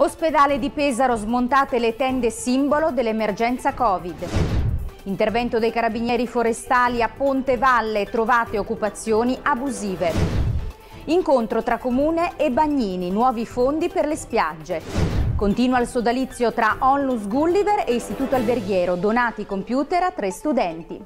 Ospedale di Pesaro smontate le tende simbolo dell'emergenza Covid. Intervento dei carabinieri forestali a Ponte Valle, trovate occupazioni abusive. Incontro tra comune e Bagnini, nuovi fondi per le spiagge. Continua il sodalizio tra Onlus Gulliver e Istituto Alberghiero, donati computer a tre studenti.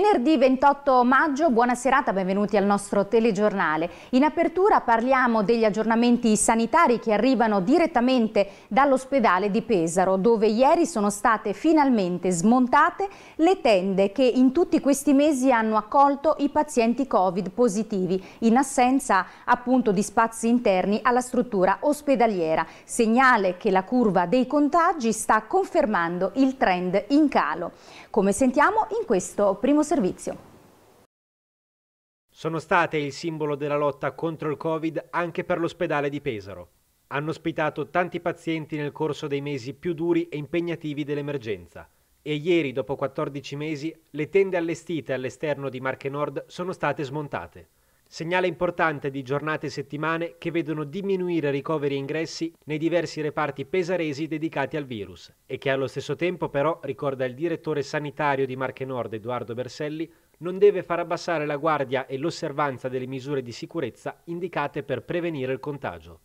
Venerdì 28 maggio, buona serata, benvenuti al nostro telegiornale. In apertura parliamo degli aggiornamenti sanitari che arrivano direttamente dall'ospedale di Pesaro, dove ieri sono state finalmente smontate le tende che in tutti questi mesi hanno accolto i pazienti Covid positivi, in assenza appunto di spazi interni alla struttura ospedaliera. Segnale che la curva dei contagi sta confermando il trend in calo come sentiamo in questo primo servizio. Sono state il simbolo della lotta contro il Covid anche per l'ospedale di Pesaro. Hanno ospitato tanti pazienti nel corso dei mesi più duri e impegnativi dell'emergenza e ieri, dopo 14 mesi, le tende allestite all'esterno di Marche Nord sono state smontate. Segnale importante di giornate e settimane che vedono diminuire ricoveri e ingressi nei diversi reparti pesaresi dedicati al virus e che allo stesso tempo però, ricorda il direttore sanitario di Marche Nord Edoardo Berselli, non deve far abbassare la guardia e l'osservanza delle misure di sicurezza indicate per prevenire il contagio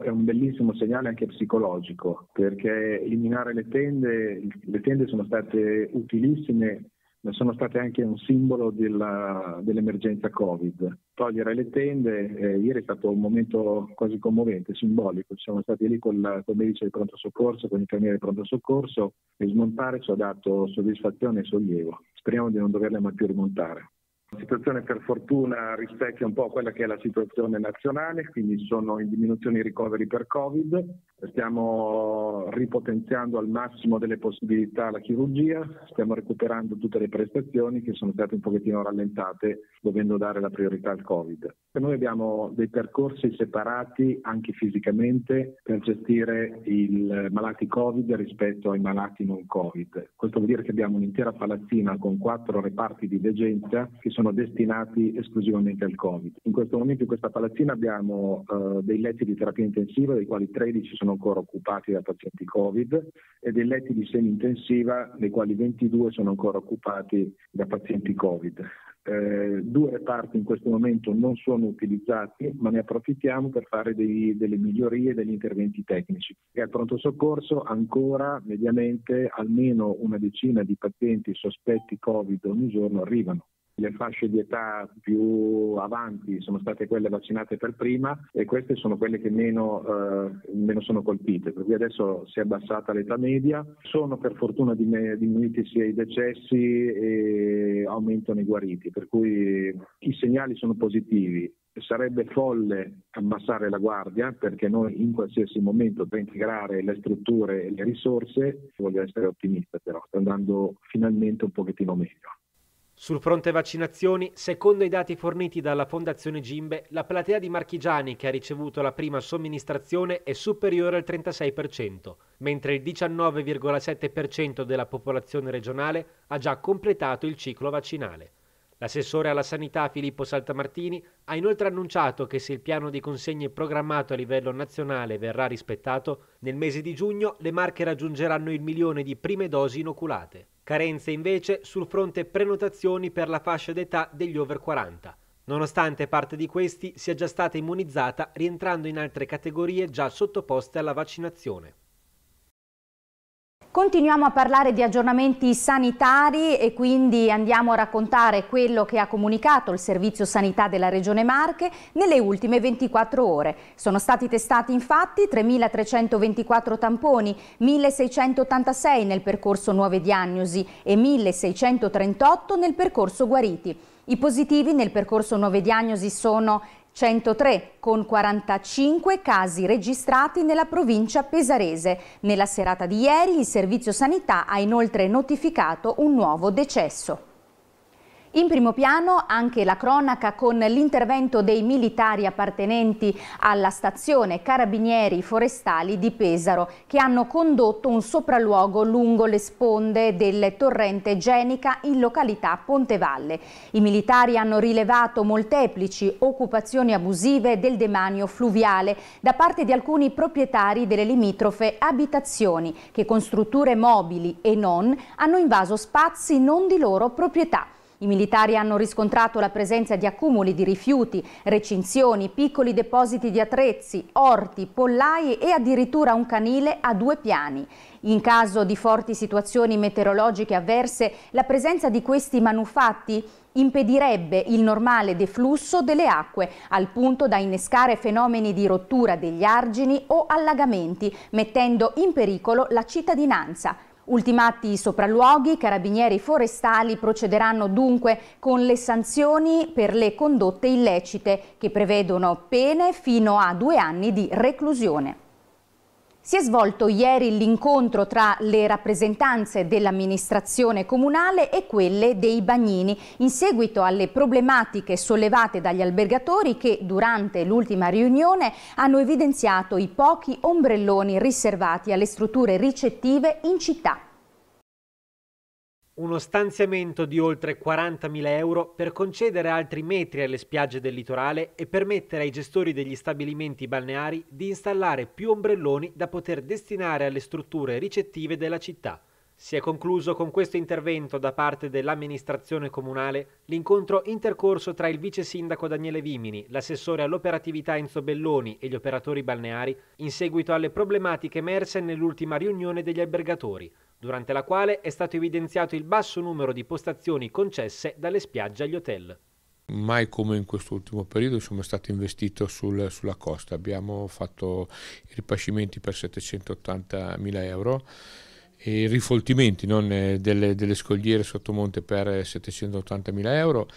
è un bellissimo segnale anche psicologico, perché eliminare le tende, le tende sono state utilissime sono state anche un simbolo della, dell'emergenza Covid. Togliere le tende, eh, ieri è stato un momento quasi commovente, simbolico, siamo stati lì con, il medice di pronto soccorso, con il infermiere di pronto soccorso e smontare ci ha dato soddisfazione e sollievo. Speriamo di non doverle mai più rimontare. La situazione per fortuna rispecchia un po' quella che è la situazione nazionale, quindi sono in diminuzione i ricoveri per Covid, stiamo ripotenziando al massimo delle possibilità la chirurgia, stiamo recuperando tutte le prestazioni che sono state un pochettino rallentate dovendo dare la priorità al Covid. Noi abbiamo dei percorsi separati anche fisicamente per gestire i malati Covid rispetto ai malati non Covid. Questo vuol dire che abbiamo un'intera palazzina con quattro reparti di degenza che sono sono destinati esclusivamente al Covid. In questo momento in questa palazzina abbiamo eh, dei letti di terapia intensiva, dei quali 13 sono ancora occupati da pazienti Covid, e dei letti di semi-intensiva, dei quali 22 sono ancora occupati da pazienti Covid. Eh, due reparti in questo momento non sono utilizzati, ma ne approfittiamo per fare dei, delle migliorie, e degli interventi tecnici. E al pronto soccorso ancora mediamente almeno una decina di pazienti sospetti Covid ogni giorno arrivano le fasce di età più avanti sono state quelle vaccinate per prima e queste sono quelle che meno, eh, meno sono colpite, per cui adesso si è abbassata l'età media, sono per fortuna diminuiti sia i decessi e aumentano i guariti, per cui i segnali sono positivi, sarebbe folle abbassare la guardia perché noi in qualsiasi momento per integrare le strutture e le risorse, voglio essere ottimista però, sta andando finalmente un pochettino meglio. Sul fronte vaccinazioni, secondo i dati forniti dalla Fondazione Gimbe, la platea di marchigiani che ha ricevuto la prima somministrazione è superiore al 36%, mentre il 19,7% della popolazione regionale ha già completato il ciclo vaccinale. L'assessore alla sanità Filippo Saltamartini ha inoltre annunciato che se il piano di consegne programmato a livello nazionale verrà rispettato, nel mese di giugno le Marche raggiungeranno il milione di prime dosi inoculate. Carenze invece sul fronte prenotazioni per la fascia d'età degli over 40 nonostante parte di questi sia già stata immunizzata rientrando in altre categorie già sottoposte alla vaccinazione. Continuiamo a parlare di aggiornamenti sanitari e quindi andiamo a raccontare quello che ha comunicato il Servizio Sanità della Regione Marche nelle ultime 24 ore. Sono stati testati infatti 3.324 tamponi, 1.686 nel percorso nuove diagnosi e 1.638 nel percorso guariti. I positivi nel percorso nuove diagnosi sono 103 con 45 casi registrati nella provincia pesarese. Nella serata di ieri il Servizio Sanità ha inoltre notificato un nuovo decesso. In primo piano anche la cronaca con l'intervento dei militari appartenenti alla stazione Carabinieri Forestali di Pesaro che hanno condotto un sopralluogo lungo le sponde del torrente Genica in località Pontevalle. I militari hanno rilevato molteplici occupazioni abusive del demanio fluviale da parte di alcuni proprietari delle limitrofe abitazioni che con strutture mobili e non hanno invaso spazi non di loro proprietà. I militari hanno riscontrato la presenza di accumuli di rifiuti, recinzioni, piccoli depositi di attrezzi, orti, pollaie e addirittura un canile a due piani. In caso di forti situazioni meteorologiche avverse, la presenza di questi manufatti impedirebbe il normale deflusso delle acque, al punto da innescare fenomeni di rottura degli argini o allagamenti, mettendo in pericolo la cittadinanza. Ultimati i sopralluoghi, carabinieri forestali procederanno dunque con le sanzioni per le condotte illecite che prevedono pene fino a due anni di reclusione. Si è svolto ieri l'incontro tra le rappresentanze dell'amministrazione comunale e quelle dei bagnini in seguito alle problematiche sollevate dagli albergatori che durante l'ultima riunione hanno evidenziato i pochi ombrelloni riservati alle strutture ricettive in città uno stanziamento di oltre 40.000 euro per concedere altri metri alle spiagge del litorale e permettere ai gestori degli stabilimenti balneari di installare più ombrelloni da poter destinare alle strutture ricettive della città. Si è concluso con questo intervento da parte dell'amministrazione comunale l'incontro intercorso tra il vice sindaco Daniele Vimini, l'assessore all'operatività Enzo Belloni e gli operatori balneari in seguito alle problematiche emerse nell'ultima riunione degli albergatori, durante la quale è stato evidenziato il basso numero di postazioni concesse dalle spiagge agli hotel. Mai come in quest'ultimo periodo siamo stati investiti sul, sulla costa, abbiamo fatto i ripascimenti per 780 mila euro i rifoltimenti eh, delle, delle, scogliere sottomonte per 780 eh, mila euro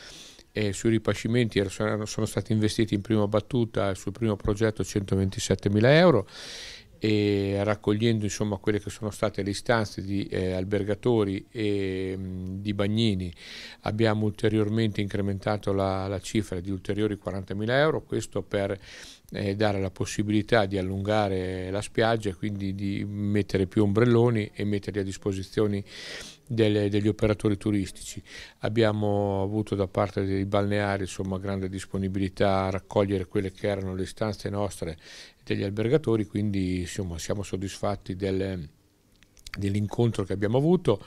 e sui ripascimenti er, sono, stati investiti in prima battuta sul primo progetto 127 mila euro e raccogliendo insomma, quelle che sono state le istanze di eh, albergatori e mh, mm, di bagnini abbiamo ulteriormente incrementato la, la cifra di ulteriori 40 mila euro, questo per eh, dare la possibilità di allungare la spiaggia, quindi di mettere più ombrelloni e metterli a disposizione delle, degli operatori turistici. Abbiamo avuto da parte dei balneari insomma, grande disponibilità a raccogliere quelle che erano le istanze nostre degli albergatori, quindi insomma, siamo soddisfatti del, dell'incontro che abbiamo avuto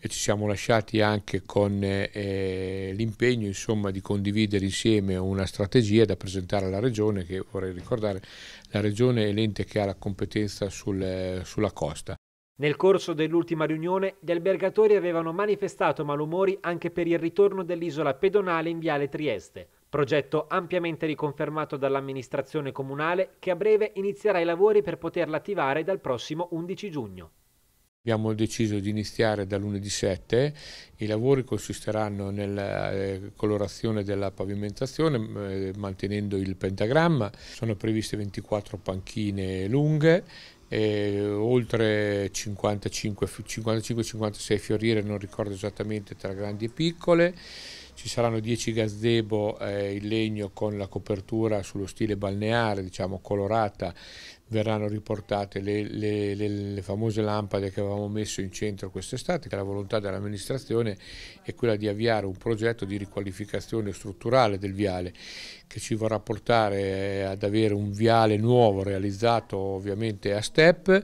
e ci siamo lasciati anche con eh, eh, l'impegno insomma, di condividere insieme una strategia da presentare alla Regione, che vorrei ricordare, la Regione è l'ente che ha la competenza sul, eh, sulla costa. Nel corso dell'ultima riunione gli albergatori avevano manifestato malumori anche per il ritorno dell'isola pedonale in Viale Trieste, progetto ampiamente riconfermato dall'amministrazione comunale che a breve inizierà i lavori per poterla attivare dal prossimo 11 giugno. Abbiamo deciso di iniziare da lunedì 7, i lavori consisteranno nella eh, colorazione della pavimentazione eh, mantenendo il pentagramma, sono previste 24 panchine lunghe oltre 55-56 fioriere, non ricordo esattamente, tra grandi e piccole. Ci saranno 10 gazebo eh, in legno con la copertura sullo stile balneare, diciamo colorata, verranno riportate le, le, le, le, famose lampade che avevamo messo in centro quest'estate, la volontà dell'amministrazione è quella di avviare un progetto di riqualificazione strutturale del viale che ci vorrà portare eh, ad avere un viale nuovo realizzato ovviamente a step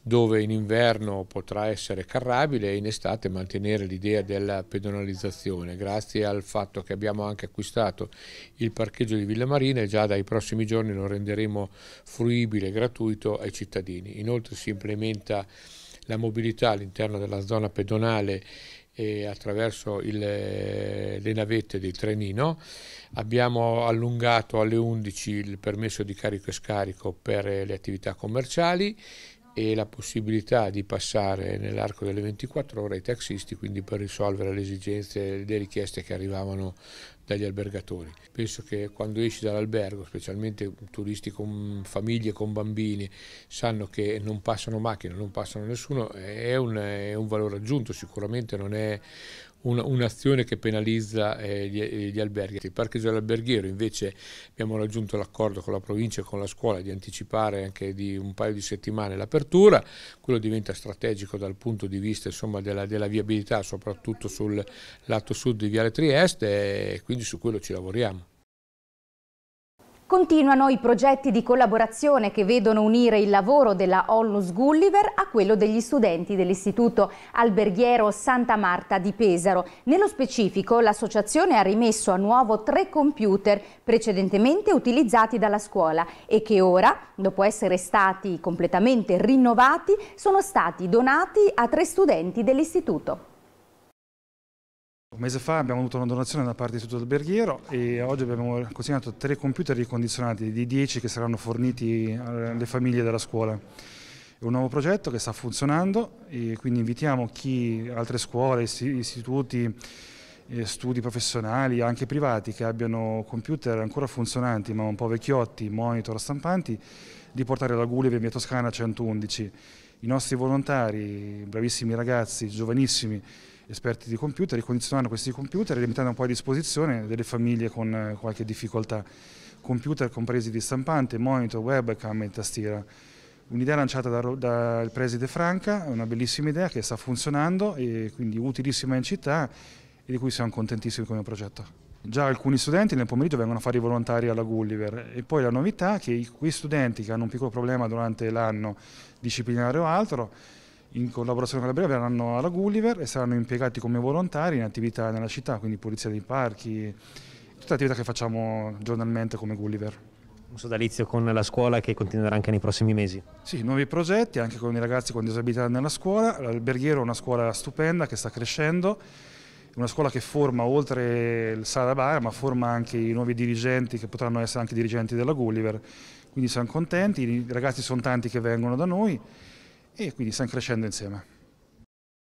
dove in inverno potrà essere carrabile e in estate mantenere l'idea della pedonalizzazione grazie al fatto che abbiamo anche acquistato il parcheggio di Villa Marina e già dai prossimi giorni lo renderemo fruibile, e gratuito ai cittadini. Inoltre si implementa la mobilità all'interno della zona pedonale eh, attraverso il, eh, le navette del trenino. Abbiamo allungato alle 11 il permesso di carico e scarico per le attività commerciali e la possibilità di passare nell'arco delle 24 ore ai taxisti, quindi per risolvere le esigenze, e le richieste che arrivavano dagli albergatori. Penso che quando esci dall'albergo, specialmente turisti con famiglie, con bambini, sanno che non passano macchine, non passano nessuno, è un, è un valore aggiunto, sicuramente non è un'azione che penalizza eh, gli, eh, gli alberghi. Il parcheggio alberghiero invece abbiamo raggiunto l'accordo con la provincia e con la scuola di anticipare anche di un paio di settimane l'apertura, quello diventa strategico dal punto di vista insomma, della, della, viabilità soprattutto sul lato sud di Viale Trieste e quindi su quello ci lavoriamo. Continuano i progetti di collaborazione che vedono unire il lavoro della Onlus Gulliver a quello degli studenti dell'Istituto Alberghiero Santa Marta di Pesaro. Nello specifico, l'associazione ha rimesso a nuovo tre computer precedentemente utilizzati dalla scuola e che ora, dopo essere stati completamente rinnovati, sono stati donati a tre studenti dell'Istituto. Un mese fa abbiamo avuto una donazione da parte di tutto alberghiero e oggi abbiamo consegnato tre computer ricondizionati di 10 che saranno forniti alle famiglie della scuola. È un nuovo progetto che sta funzionando e quindi invitiamo chi, altre scuole, istituti, eh, studi professionali, anche privati, che abbiano computer ancora funzionanti ma un po' vecchiotti, monitor, stampanti, di portare la Gulliver via Toscana 111. I nostri volontari, bravissimi ragazzi, giovanissimi, esperti di computer, ricondizionando questi computer e li mettono poi a disposizione delle famiglie con eh, qualche difficoltà. Computer compresi di stampante, monitor, webcam e tastiera. Un'idea lanciata dal da preside Franca, una bellissima idea che sta funzionando e quindi utilissima in città e di cui siamo contentissimi come progetto. Già alcuni studenti nel pomeriggio vengono a fare i volontari alla Gulliver e poi la novità è che quei studenti che hanno un piccolo problema durante l'anno disciplinare o altro in collaborazione con la Brea verranno alla Gulliver e saranno impiegati come volontari in attività nella città, quindi pulizia dei parchi, tutte le attività che facciamo giornalmente come Gulliver. Un sodalizio con la scuola che continuerà anche nei prossimi mesi. Sì, nuovi progetti anche con i ragazzi con disabilità nella scuola. L'alberghiero è una scuola stupenda che sta crescendo una scuola che forma oltre il Sala Bar, ma forma anche i nuovi dirigenti che potranno essere anche dirigenti della Gulliver. Quindi siamo contenti, i ragazzi sono tanti che vengono da noi e quindi stanno crescendo insieme.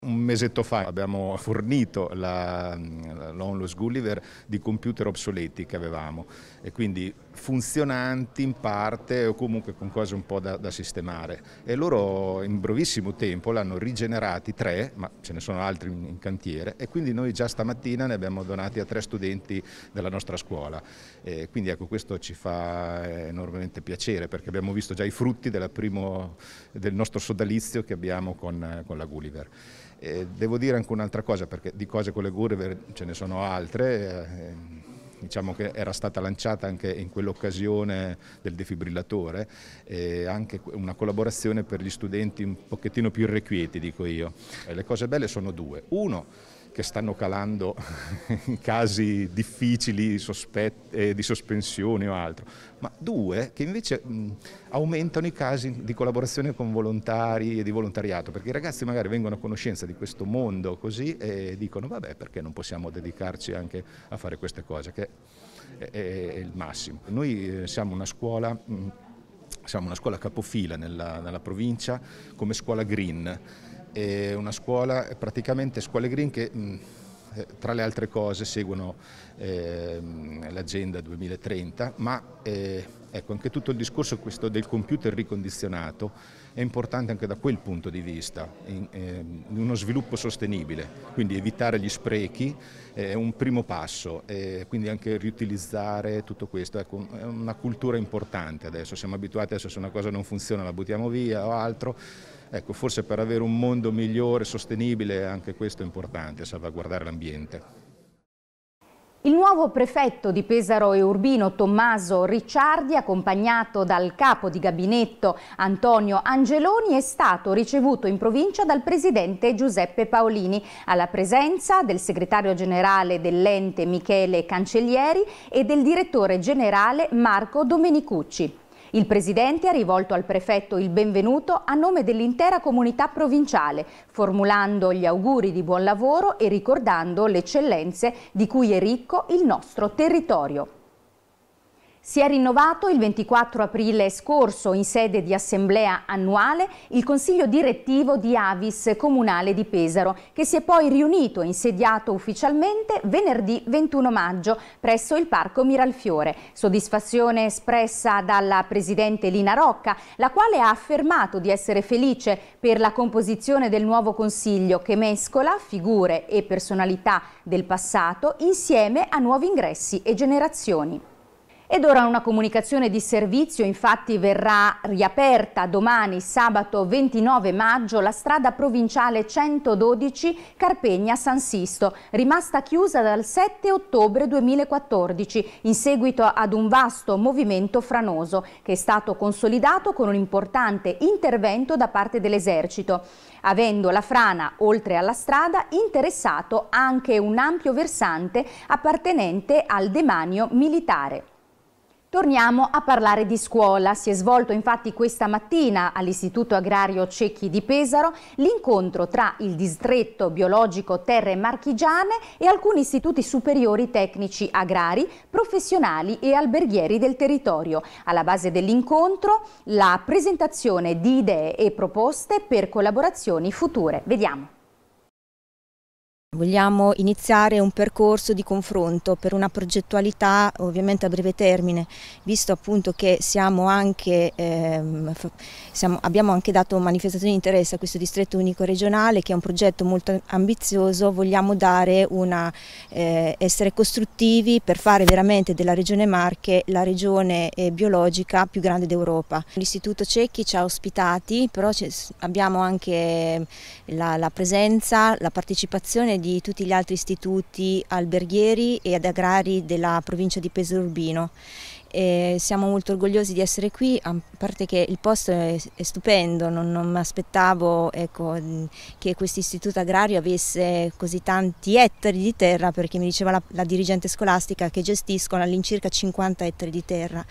Un mesetto fa abbiamo fornito l'Onlus Gulliver di computer obsoleti che avevamo e quindi funzionanti in parte o comunque con cose un po' da, da sistemare e loro in brevissimo tempo l'hanno rigenerati tre, ma ce ne sono altri in, in, cantiere e quindi noi già stamattina ne abbiamo donati a tre studenti della nostra scuola e quindi ecco questo ci fa enormemente piacere perché abbiamo visto già i frutti primo, del nostro sodalizio che abbiamo con, con la Gulliver. E devo dire anche un'altra cosa perché di cose con le Gulliver ce ne sono altre. Eh, diciamo che era stata lanciata anche in quell'occasione del defibrillatore, eh, anche una collaborazione per gli studenti un pochettino più irrequieti, dico io. le cose belle sono due. Uno, che stanno calando in casi difficili eh, di sospensione o altro, ma due che invece aumentano i casi di collaborazione con volontari e di volontariato, perché i ragazzi magari vengono a conoscenza di questo mondo così e dicono vabbè perché non possiamo dedicarci anche a fare queste cose, che è, il massimo. Noi eh, siamo una scuola... siamo una scuola capofila nella, nella provincia come scuola green è una scuola, praticamente scuole green che mm, eh, tra le altre cose seguono ehm, l'agenda 2030, ma eh, ecco, anche tutto il discorso del computer ricondizionato è importante anche da quel punto di vista, in, eh, uno sviluppo sostenibile, quindi evitare gli sprechi è un primo passo, quindi anche riutilizzare tutto questo, ecco, è una cultura importante adesso, siamo abituati adesso se una cosa non funziona la buttiamo via o altro, ecco, forse per avere un mondo migliore, sostenibile, anche questo è importante, salvaguardare l'ambiente. Il nuovo prefetto di Pesaro e Urbino Tommaso Ricciardi, accompagnato dal capo di gabinetto Antonio Angeloni, è stato ricevuto in provincia dal presidente Giuseppe Paolini, alla presenza del segretario generale dell'ente Michele Cancellieri e del direttore generale Marco Domenicucci. Il Presidente ha rivolto al prefetto il benvenuto a nome dell'intera comunità provinciale, formulando gli auguri di buon lavoro e ricordando le eccellenze di cui è ricco il nostro territorio. Si è rinnovato il 24 aprile scorso in sede di assemblea annuale il consiglio direttivo di Avis Comunale di Pesaro, che si è poi riunito e insediato ufficialmente venerdì 21 maggio presso il Parco Miralfiore. Soddisfazione espressa dalla presidente Lina Rocca, la quale ha affermato di essere felice per la composizione del nuovo consiglio che mescola figure e personalità del passato insieme a nuovi ingressi e generazioni. Ed ora una comunicazione di servizio, infatti verrà riaperta domani sabato 29 maggio la strada provinciale 112 Carpegna-San Sisto, rimasta chiusa dal 7 ottobre 2014 in seguito ad un vasto movimento franoso che è stato consolidato con un importante intervento da parte dell'esercito, avendo la frana, oltre alla strada, interessato anche un ampio versante appartenente al demanio militare. Torniamo a parlare di scuola. Si è svolto infatti questa mattina all'Istituto Agrario Cecchi di Pesaro l'incontro tra il distretto biologico Terre Marchigiane e alcuni istituti superiori tecnici agrari, professionali e alberghieri del territorio. Alla base dell'incontro la presentazione di idee e proposte per collaborazioni future. Vediamo. Vogliamo iniziare un percorso di confronto per una progettualità ovviamente a breve termine, visto appunto che anche, ehm, siamo, abbiamo anche dato manifestazione di interesse a questo distretto unico regionale che è un progetto molto ambizioso, vogliamo una, eh, essere costruttivi per fare veramente della regione Marche la regione eh, biologica più grande d'Europa. L'istituto Cecchi ci ha ospitati, però abbiamo anche ehm, la, la presenza, la partecipazione di tutti gli altri istituti alberghieri ed agrari della provincia di Pesaro Urbino. E siamo molto orgogliosi di essere qui, a parte che il posto è, è stupendo, non, non mi aspettavo ecco, che questo istituto agrario avesse così tanti ettari di terra, perché mi diceva la, la dirigente scolastica che gestiscono all'incirca 50 ettari di terra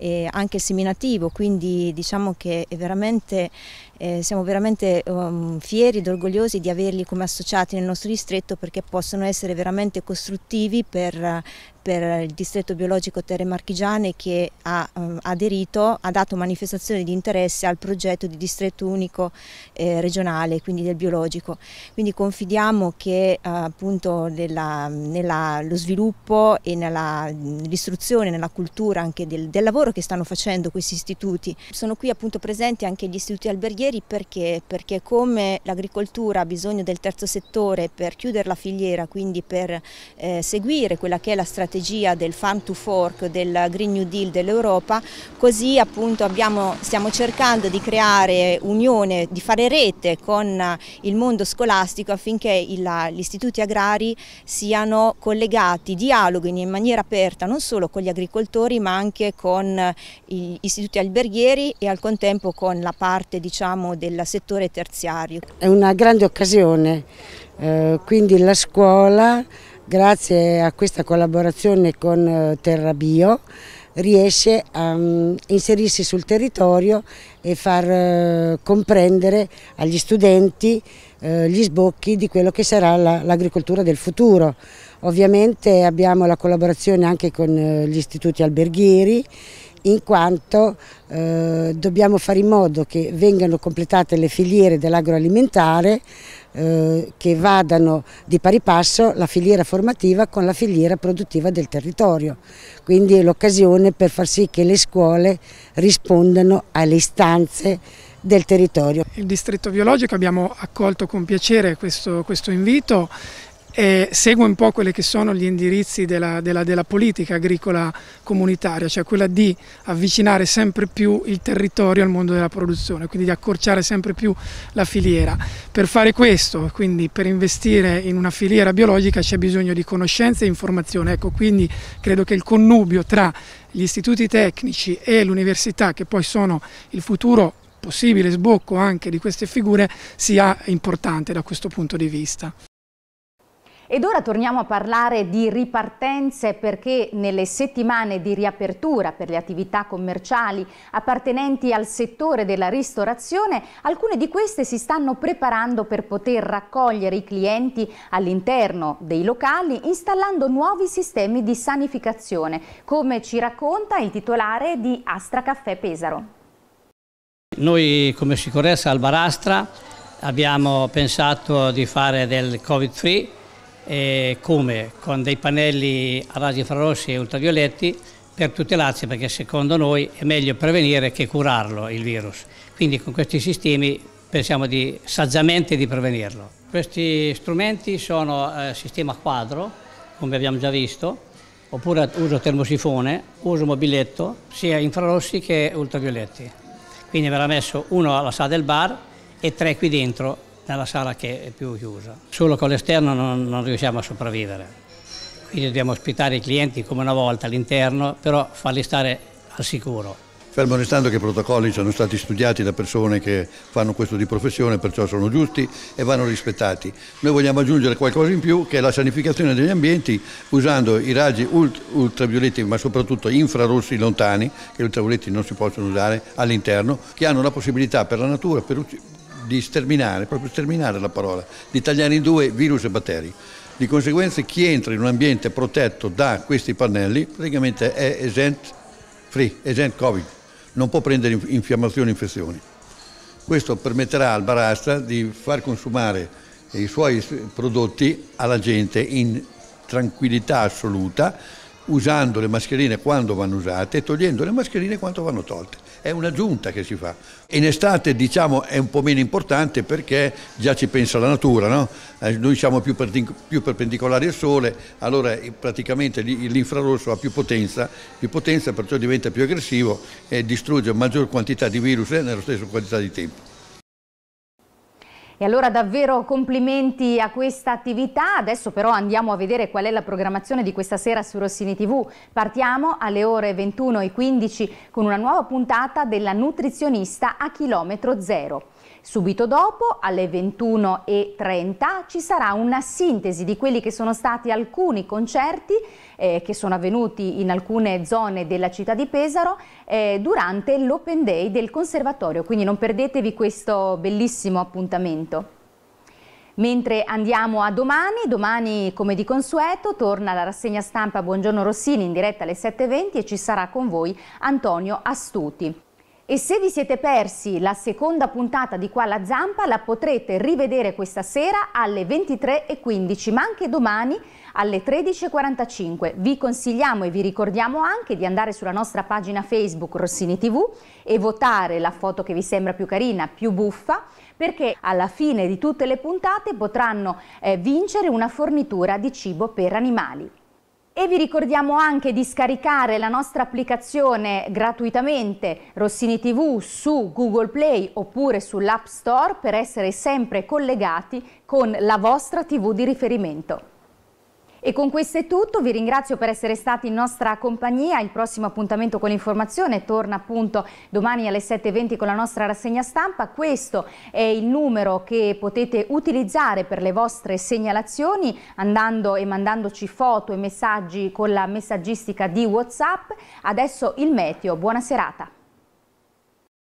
eh, anche seminativo, quindi diciamo che veramente, eh, siamo veramente um, fieri ed orgogliosi di averli come associati nel nostro distretto perché possono essere veramente costruttivi per per il distretto biologico Terre Marchigiane che ha um, aderito, ha dato manifestazione di interesse al progetto di distretto unico eh, regionale, quindi del biologico. Quindi confidiamo che eh, appunto lo sviluppo e nell'istruzione, nella cultura anche del, del lavoro che stanno facendo questi istituti. Sono qui appunto presenti anche gli istituti alberghieri perché, perché come l'agricoltura ha bisogno del terzo settore per chiudere la filiera, quindi per eh, seguire quella che è la strategia strategia del farm to fork, del Green New Deal dell'Europa, così appunto abbiamo, stiamo cercando di creare unione, di fare rete con il mondo scolastico affinché il, gli istituti agrari siano collegati, dialoghino in maniera aperta non solo con gli agricoltori ma anche con gli istituti alberghieri e al contempo con la parte diciamo, del settore terziario. È una grande occasione, eh, quindi la scuola grazie a questa collaborazione con eh, Terra Bio riesce a mm, inserirsi sul territorio e far eh, comprendere agli studenti eh, gli sbocchi di quello che sarà l'agricoltura del futuro. Ovviamente abbiamo la collaborazione anche con gli istituti alberghieri in quanto dobbiamo fare in modo che vengano completate le filiere dell'agroalimentare eh, che vadano di pari passo la filiera formativa con la filiera produttiva del territorio. Quindi è l'occasione per far sì che le scuole rispondano alle istanze del territorio. Il distretto biologico abbiamo accolto con piacere questo, questo invito eh, segue un po' quelli che sono gli indirizzi della, della, della, politica agricola comunitaria, cioè quella di avvicinare sempre più il territorio al mondo della produzione, quindi di accorciare sempre più la filiera. Per fare questo, quindi per investire in una filiera biologica c'è bisogno di conoscenza e informazione, ecco quindi credo che il connubio tra gli istituti tecnici e l'università, che poi sono il futuro possibile sbocco anche di queste figure, sia importante da questo punto di vista. Ed ora torniamo a parlare di ripartenze perché nelle settimane di riapertura per le attività commerciali appartenenti al settore della ristorazione, alcune di queste si stanno preparando per poter raccogliere i clienti all'interno dei locali installando nuovi sistemi di sanificazione, come ci racconta il titolare di Astra Caffè Pesaro. Noi come sicurezza Albarastra abbiamo pensato di fare del Covid-free eh, come con dei pannelli a raggi infrarossi e ultravioletti per tutelarsi perché secondo noi è meglio prevenire che curarlo il virus. Quindi con questi sistemi pensiamo di, saggiamente di prevenirlo. Questi strumenti sono eh, sistema quadro, come abbiamo già visto, oppure uso termosifone, uso mobiletto, sia infrarossi che ultravioletti. Quindi verrà messo uno alla sala del bar e tre qui dentro nella sala che è più chiusa. Solo con l'esterno non, non riusciamo a sopravvivere. Quindi dobbiamo ospitare i clienti come una volta all'interno, però farli stare al sicuro. Fermo restando che i protocolli sono stati studiati da persone che fanno questo di professione, perciò sono giusti e vanno rispettati. Noi vogliamo aggiungere qualcosa in più che è la sanificazione degli ambienti usando i raggi ult ultravioletti ma soprattutto infrarossi lontani, che gli ultravioletti non si possono usare all'interno, che hanno la possibilità per la natura, per di sterminare, proprio sterminare la parola, di tagliare in due virus e batteri. Di conseguenza chi entra in un ambiente protetto da questi pannelli praticamente è esent free, esent covid, non può prendere infiammazioni e infezioni. Questo permetterà al barasta di far consumare i suoi prodotti alla gente in tranquillità assoluta usando le mascherine quando vanno usate e togliendo le mascherine quando vanno tolte. È un'aggiunta che si fa. In estate diciamo è un po' meno importante perché già ci pensa la natura, no? Eh, noi siamo più, più, perpendicolari al sole, allora eh, praticamente l'infrarosso ha più potenza, più potenza perciò diventa più aggressivo e distrugge maggior quantità di virus nello stesso quantità di tempo. E allora davvero complimenti a questa attività. Adesso però andiamo a vedere qual è la programmazione di questa sera su Rossini TV. Partiamo alle ore 21.15 con una nuova puntata della nutrizionista a chilometro zero. Subito dopo, alle 21.30, ci sarà una sintesi di quelli che sono stati alcuni concerti eh, che sono avvenuti in alcune zone della città di Pesaro eh, durante l'Open Day del Conservatorio, quindi non perdetevi questo bellissimo appuntamento. Mentre andiamo a domani, domani come di consueto torna la rassegna stampa Buongiorno Rossini in diretta alle 7.20 e ci sarà con voi Antonio Astuti. E se vi siete persi la seconda puntata di Qua la Zampa la potrete rivedere questa sera alle 23.15 ma anche domani alle 13.45. Vi consigliamo e vi ricordiamo anche di andare sulla nostra pagina Facebook Rossini TV e votare la foto che vi sembra più carina, più buffa perché alla fine di tutte le puntate potranno eh, vincere una fornitura di cibo per animali. E vi ricordiamo anche di scaricare la nostra applicazione gratuitamente Rossini TV su Google Play oppure sull'App Store per essere sempre collegati con la vostra TV di riferimento. E con questo è tutto, vi ringrazio per essere stati in nostra compagnia, il prossimo appuntamento con l'informazione torna appunto domani alle 7.20 con la nostra rassegna stampa, questo è il numero che potete utilizzare per le vostre segnalazioni andando e mandandoci foto e messaggi con la messaggistica di Whatsapp, adesso il meteo, buona serata.